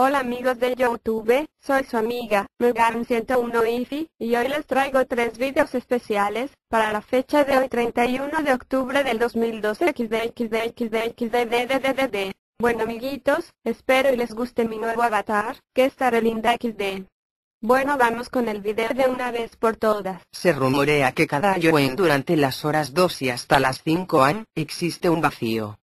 Hola amigos de YouTube, soy su amiga megaron 101 Ifi y hoy les traigo tres videos especiales para la fecha de hoy 31 de octubre del 2012 xdxdxdxddddd. Bueno amiguitos, espero y les guste mi nuevo avatar, que estaré linda xd. Bueno vamos con el video de una vez por todas. Se rumorea que cada en durante las horas 2 y hasta las 5 am, existe un vacío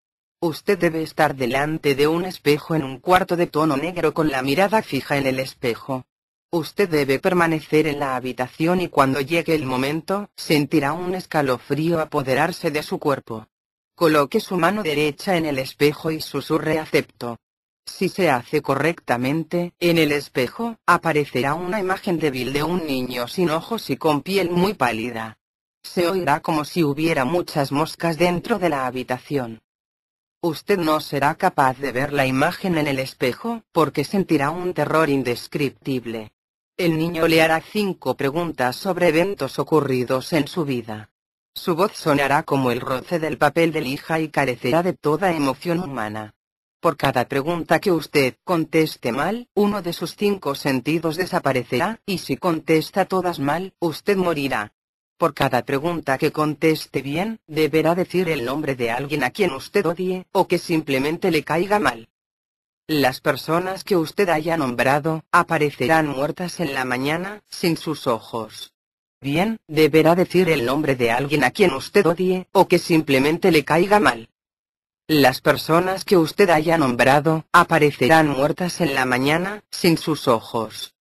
Usted debe estar delante de un espejo en un cuarto de tono negro con la mirada fija en el espejo. Usted debe permanecer en la habitación y cuando llegue el momento, sentirá un escalofrío apoderarse de su cuerpo. Coloque su mano derecha en el espejo y susurre acepto. Si se hace correctamente, en el espejo, aparecerá una imagen débil de un niño sin ojos y con piel muy pálida. Se oirá como si hubiera muchas moscas dentro de la habitación. Usted no será capaz de ver la imagen en el espejo, porque sentirá un terror indescriptible. El niño le hará cinco preguntas sobre eventos ocurridos en su vida. Su voz sonará como el roce del papel de lija y carecerá de toda emoción humana. Por cada pregunta que usted conteste mal, uno de sus cinco sentidos desaparecerá, y si contesta todas mal, usted morirá. Por cada pregunta que conteste bien, deberá decir el nombre de alguien a quien usted odie, o que simplemente le caiga mal. Las personas que usted haya nombrado, aparecerán muertas en la mañana, sin sus ojos. Bien, deberá decir el nombre de alguien a quien usted odie, o que simplemente le caiga mal. Las personas que usted haya nombrado, aparecerán muertas en la mañana, sin sus ojos.